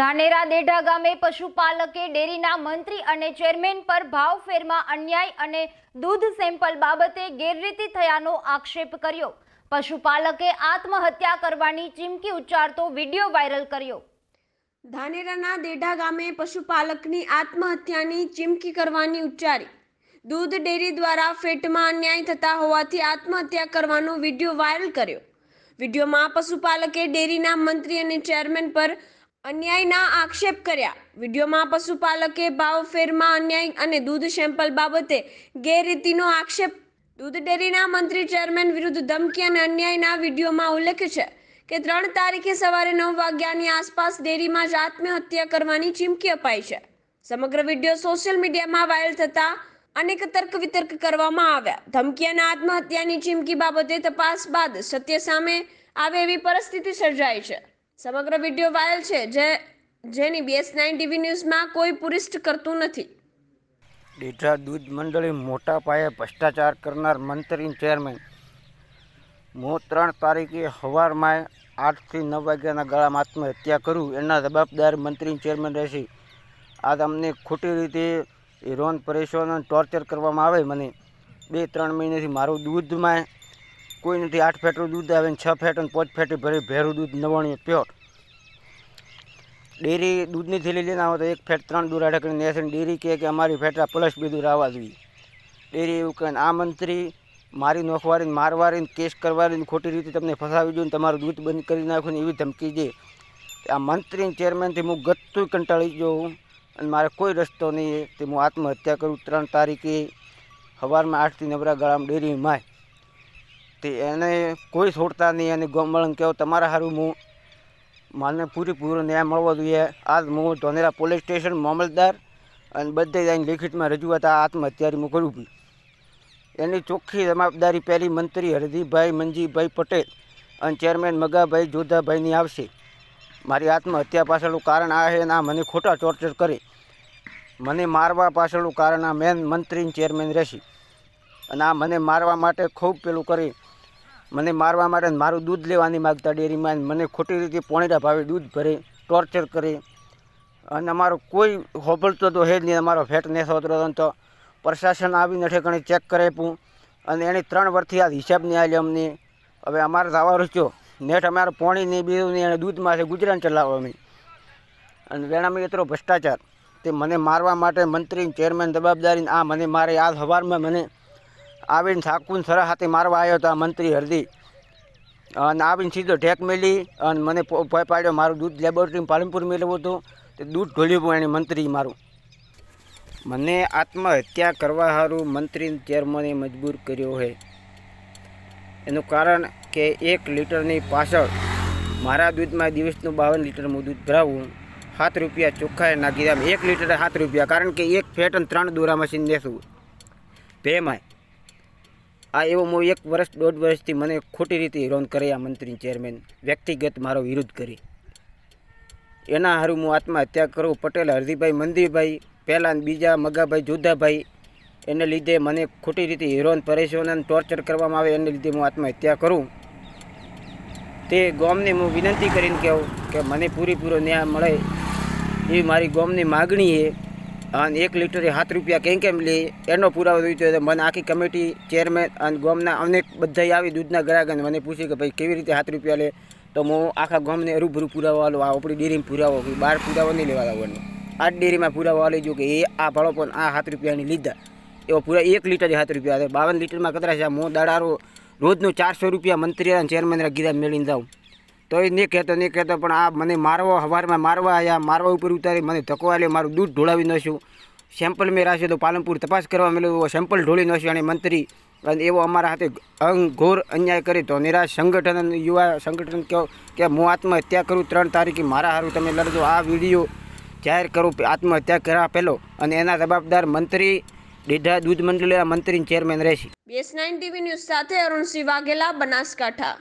ધાનેરા દેઢા ગામે પશુપાલકે ડેરીના મંત્રી અને ચેરમેન પર ભાવ ફેરમાં અન્યાય અને દૂધ સેમ્પલ બાબતે ગેરરીતિ થયાનો આક્ષેપ કર્યો પશુપાલકે આત્મહત્યા કરવાની ચીમકી ઉચ્ચારતો વિડીયો વાયરલ કર્યો ધાનેરાના દેઢા ગામે પશુપાલકની આત્મહત્યાની ચીમકી કરવાની ઉચ્ચારી દૂધ ડેરી દ્વારા ફેટમાં અન્યાય થતા હોવાથી આત્મહત્યા કરવાનો વિડીયો વાયરલ કર્યો વિડીયોમાં પશુપાલકે ડેરીના મંત્રી અને ચેરમેન પર અન્યાયના આક્ષેપ કર્યા વિડીયોમાં પશુપાલકે ભાવ ફેરમાં અન્યાય અને દૂધ સેમ્પલ બાબતે ગેરરીતિનો આક્ષેપ દૂધ ડેરીના મંત્રી ચેરમેન વિરુદ્ધ ધમકી અને અન્યાયના વિડીયોમાં ઉલ્લેખ છે કે ત્રણ તારીખે સવારે નવ વાગ્યાની આસપાસ ડેરીમાં જ આત્મહત્યા કરવાની ચીમકી અપાઈ છે સમગ્ર વિડીયો સોશિયલ મીડિયામાં વાયરલ થતા અનેક તર્ક વિતર્ક કરવામાં આવ્યા ધમકી અને આત્મહત્યાની ચીમકી બાબતે તપાસ બાદ સત્ય સામે આવે એવી પરિસ્થિતિ સર્જાય છે સમગ્ર વિડીયો વાયરલ છે જે જેની બીએસ નાઇન ટીવી ન્યૂઝમાં કોઈ પુરિષ્ઠ કરતું નથી ડેઢા દૂધ મંડળે મોટા પાયે ભ્રષ્ટાચાર કરનાર મંત્રી ચેરમેન મો ત્રણ તારીખે હવારમાં આઠથી નવ વાગ્યાના ગાળામાં આત્મહત્યા કરું એના જવાબદાર મંત્રી ચેરમેન રહેશે આ તમને ખોટી રીતે રોન પરેશાન ટોર્ચર કરવામાં આવે મને બે ત્રણ મહિનાથી મારું દૂધમાં કોઈ નથી આઠ ફેટનું દૂધ આવે ને છ ફેટ અને પાંચ ફેટ ભરે ભેરું દૂધ નવાણું પ્યોર ડેરી દૂધની થેલી લઈને આવો તો એક ફેટ ત્રણ દૂર આડે કરીને છે ડેરી કહે કે અમારી ફેટરા પ્લસ બે દૂર આવવા જોઈએ ડેરી એવું કહે આ મંત્રી મારી નોખવારીને મારવારીને કેસ કરવારીને ખોટી રીતે તમને ફસાવી દઉં ને તમારું દૂધ બંધ કરી નાખું ને એવી ધમકી દે આ મંત્રી ચેરમેનથી હું ગતું કંટાળી જાઉં અને મારે કોઈ રસ્તો નહીં તે હું આત્મહત્યા કરું ત્રણ તારીખે સવારમાં આઠથી નબરા ગાળામાં ડેરી માય હતી એને કોઈ છોડતા નહીં એને ગમળન કહો તમારા સારું હું મને પૂરેપૂરો ન્યાય મળવો જોઈએ આજ હું ધોનેરા પોલીસ સ્ટેશન મામલતદાર અને બધે જઈને લિખિતમાં રજૂઆત આ આત્મહત્યારી હું કરું એની ચોખ્ખી જવાબદારી પહેલી મંત્રી હરદીભાઈ મંજીભાઈ પટેલ અને ચેરમેન મગાભાઈ જોધાભાઈની આવશે મારી આત્મહત્યા પાછળનું કારણ આ છે અને આ મને ખોટા ટોર્ચર કરે મને મારવા પાછળનું કારણ આ મેન મંત્રી ચેરમેન રહેશે અને આ મને મારવા માટે ખૂબ પેલું કરી મને મારવા માટે મારું દૂધ લેવાની માગતા ડેરીમાં મને ખોટી રીતે પોણેરા ભાવે દૂધ ભરે ટોર્ચર કરે અને અમારો કોઈ હોબળતો તો હે જ નહીં અમારો ફેટ ને થતો તો પ્રશાસન આવી આવીને ઠેકાણે ચેક કરે પૂ અને એણે ત્રણ વર્ષથી આ હિસાબ નહીં આવ્યો અમને હવે અમારે જવાનું થયો નેઠ અમારે પોણી નહીં બીજું નહીં અને દૂધમાં છે ગુજરાત ચલાવો અમે અને વેણામાં એટલો ભ્રષ્ટાચાર તે મને મારવા માટે મંત્રી ચેરમેન જવાબદારી આ મને મારે આ સવારમાં મને આવીને ઠાકુન સરા હાથે મારવા આવ્યો હતો આ મંત્રી હરદી અને આવીને સીધો ઢેક મેલી અને મને ભય પાડ્યો મારું દૂધ લેબોરેટરી પાલનપુર મેળવ્યું હતું તે દૂધ ઢોલ્યું એણે મંત્રી મારું મને આત્મહત્યા કરવા સારું મંત્રીને મંત્રી મને મજબૂર કર્યો છે એનું કારણ કે એક લીટરની પાછળ મારા દૂધમાં દિવસનું બાવન લીટર હું દૂધ ધરાવું સાત રૂપિયા ચોખ્ખાએ નાખી દામ એક લીટરે સાત રૂપિયા કારણ કે એક ફેટ અને ત્રણ દોરા મશીન લેશું પેમાં આ એવો હું એક વર્ષ દોઢ વર્ષથી મને ખોટી રીતે હિરોન કરે આ મંત્રી ચેરમેન વ્યક્તિગત મારો વિરોધ કરી એના હારું હું આત્મહત્યા કરું પટેલ હરદીભાઈ મંદિરભાઈ પહેલાં બીજા મગાભાઈ જોધાભાઈ એને લીધે મને ખોટી રીતે હેરાન પરેશાન ટોર્ચર કરવામાં આવે એને લીધે હું આત્મહત્યા કરું તે ગોમને હું વિનંતી કરીને કહું કે મને પૂરેપૂરો ન્યાય મળે એ મારી ગોમની માગણી એ અને એક લીટરે સાત રૂપિયા કેમ કેમ લે એનો પુરાવો જોઈતો તો મને આખી કમિટી ચેરમેન અને ગોમના અનેક બધા આવી દૂધના ગ્રાહકને મને પૂછ્યું કે ભાઈ કેવી રીતે સાત રૂપિયા લે તો હું આખા ગોમને રૂબરૂ પુરાવો આલો આ આપણી ડેરીમાં પુરાવો કે બહાર પુરાવો નહીં લેવા આવવાનો આ ડેરીમાં પુરાવો આલી જો કે એ આ ભાડો પણ આ સાત રૂપિયાની લીધા એવો પૂરા એક લીટરે સાત રૂપિયા હતા બાવન લીટરમાં કદરા છે હું દાડારો રોજનું ચારસો રૂપિયા મંત્રી અને ચેરમેનના ગીધા મેળવીને જાઉં તો એ નહીં કહેતો નહીં કહેતો પણ આ મને મારવા સવારમાં મારવા આવ્યા મારવા ઉપર ઉતારી મને ધક્કો લે મારું દૂધ ઢોળાવી નાખ્યું સેમ્પલ મેં રાખ્યું તો પાલનપુર તપાસ કરવા મળ્યું સેમ્પલ ઢોળી નાખ્યું અને મંત્રી અને એવો અમારા હાથે અંગ ઘોર અન્યાય કરી તો નિરાશ સંગઠન યુવા સંગઠન કહો કે હું આત્મહત્યા કરું ત્રણ તારીખે મારા હારું તમે લડજો આ વિડીયો જાહેર કરું આત્મહત્યા કરવા પહેલો અને એના જવાબદાર મંત્રી ડીઢા દૂધ મંડળીના મંત્રી ચેરમેન રહેશે બેસ નાઇન ટીવી ન્યૂઝ સાથે અરુણસિંહ વાઘેલા બનાસકાંઠા